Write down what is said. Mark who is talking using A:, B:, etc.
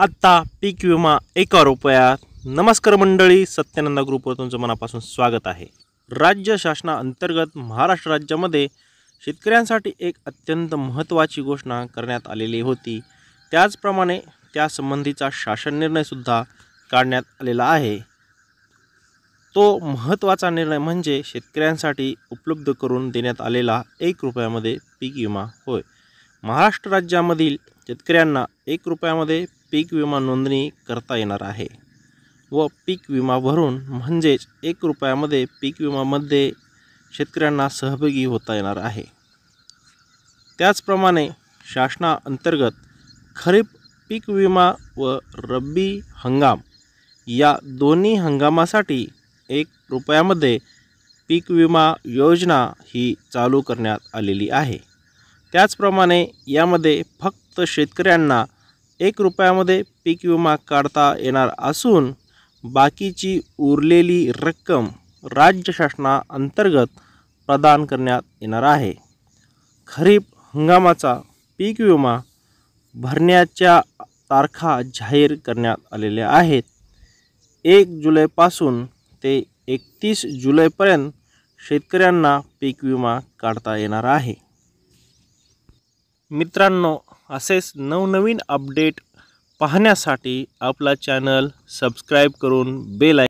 A: आत्ता पीक विमा एका रुपयात नमस्कार मंडळी सत्यानंद ग्रुपवर तुमचं मनापासून स्वागत आहे राज्य शासनाअंतर्गत महाराष्ट्र राज्यामध्ये शेतकऱ्यांसाठी एक अत्यंत महत्त्वाची घोषणा करण्यात आलेली होती त्याचप्रमाणे त्यासंबंधीचा शासन निर्णयसुद्धा काढण्यात आलेला आहे तो महत्त्वाचा निर्णय म्हणजे शेतकऱ्यांसाठी उपलब्ध करून देण्यात आलेला एक रुपयामध्ये पीक विमा होय महाराष्ट्र राज्यामधील शेतकऱ्यांना एक रुपयामध्ये पीक विमा नोंदणी करता येणार आहे व पीक विमा भरून म्हणजेच एक रुपयामध्ये पीक विमामध्ये शेतकऱ्यांना सहभागी होता येणार आहे त्याचप्रमाणे शासनाअंतर्गत खरीप पीक विमा व रब्बी हंगाम या दोन्ही हंगामासाठी एक रुपयामध्ये पीक विमा योजना ही चालू करण्यात आलेली आहे त्याचप्रमाणे यामध्ये फक्त शेतकऱ्यांना एक रुपयामध्ये पीक विमा काढता येणार असून बाकीची उरलेली रक्कम राज्य शासनाअंतर्गत प्रदान करण्यात येणार आहे खरीप हंगामाचा पीक विमा भरण्याच्या तारखा जाहीर करण्यात आलेल्या आहेत एक जुलैपासून ते एकतीस जुलैपर्यंत शेतकऱ्यांना पीक विमा काढता येणार आहे मित्रांनो असेच नवनवीन अपडेट पाहण्यासाठी आपला चॅनल सबस्क्राईब करून बेल